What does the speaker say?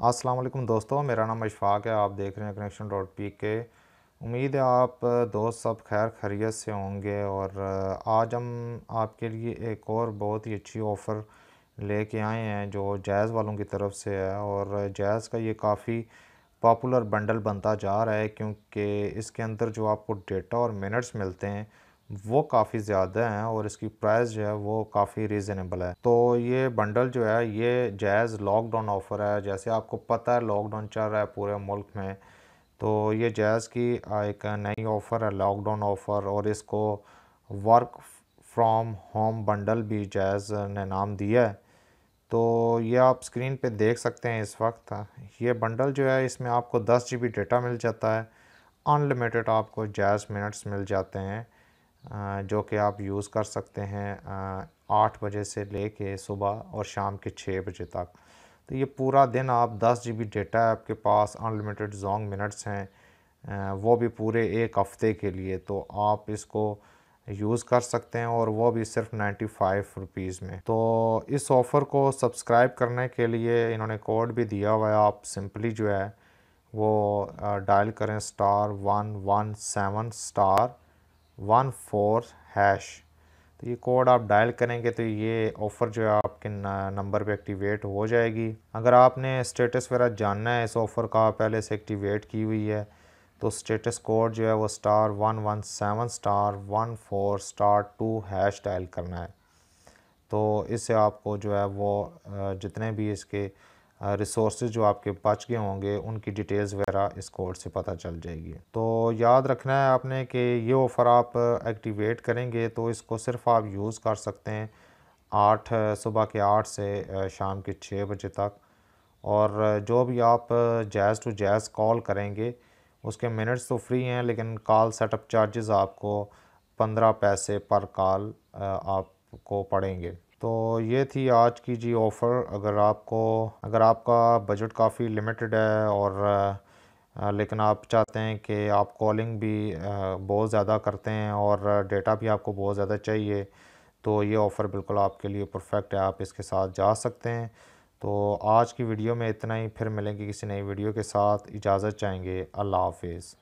वालेकुम दोस्तों मेरा नाम इशफाक है आप देख रहे हैं कनेक्शन डॉट पी के उम्मीद है आप दोस्त सब खैर खैरियत से होंगे और आज हम आपके लिए एक और बहुत ही अच्छी ऑफ़र लेके आए हैं जो जैज़ वालों की तरफ से है और जैज़ का ये काफ़ी पॉपुलर बंडल बनता जा रहा है क्योंकि इसके अंदर जो आपको डेटा और मिनट्स मिलते हैं वो काफ़ी ज़्यादा हैं और इसकी प्राइस जो है वो काफ़ी रीज़नेबल है तो ये बंडल जो है ये जायज़ लॉकडाउन ऑफ़र है जैसे आपको पता है लॉकडाउन चल रहा है पूरे मुल्क में तो ये जायज़ की एक नई ऑफ़र है लॉकडाउन ऑफ़र और इसको वर्क फ्रॉम होम बंडल भी जायज़ ने नाम दिया है तो ये आप स्क्रीन पे देख सकते हैं इस वक्त ये बंडल जो है इसमें आपको दस जी बी डेटा मिल जाता है अनलिमिटेड आपको जायज़ मिनट्स मिल जाते हैं जो कि आप यूज़ कर सकते हैं आठ बजे से ले कर सुबह और शाम के छः बजे तक तो ये पूरा दिन आप दस जी बी डेटा है आपके पास अनलिमिटेड जोंग मिनट्स हैं वो भी पूरे एक हफ़्ते के लिए तो आप इसको यूज़ कर सकते हैं और वो भी सिर्फ नाइन्टी फाइव रुपीज़ में तो इस ऑफ़र को सब्सक्राइब करने के लिए इन्होंने कोड भी दिया हुआ है आप सिंपली जो है वो डायल करें star one one seven star one four hash तो ये कोड आप डायल करेंगे तो ये ऑफ़र जो है आपके नंबर पे एक्टिवेट हो जाएगी अगर आपने स्टेटस वगैरह जानना है इस ऑफ़र का पहले से एक्टिवेट की हुई है तो स्टेटस कोड जो है वो star one one seven star one four star two hash dial करना है तो इससे आपको जो है वो जितने भी इसके रिसोर्स जो आपके बच गए होंगे उनकी डिटेल्स वगैरह इस कोड से पता चल जाएगी तो याद रखना है आपने कि ये ऑफ़र आप एक्टिवेट करेंगे तो इसको सिर्फ आप यूज़ कर सकते हैं आठ सुबह के आठ से शाम के छः बजे तक और जो भी आप जैज़ टू जैज़ कॉल करेंगे उसके मिनट्स तो फ्री हैं लेकिन कॉल सेटअप चार्जेस आपको पंद्रह पैसे पर कॉल आपको पड़ेंगे तो ये थी आज की जी ऑफ़र अगर आपको अगर आपका बजट काफ़ी लिमिटेड है और लेकिन आप चाहते हैं कि आप कॉलिंग भी बहुत ज़्यादा करते हैं और डेटा भी आपको बहुत ज़्यादा चाहिए तो ये ऑफ़र बिल्कुल आपके लिए परफेक्ट है आप इसके साथ जा सकते हैं तो आज की वीडियो में इतना ही फिर मिलेंगे किसी नई वीडियो के साथ इजाज़त चाहेंगे अल्लाह हाफिज़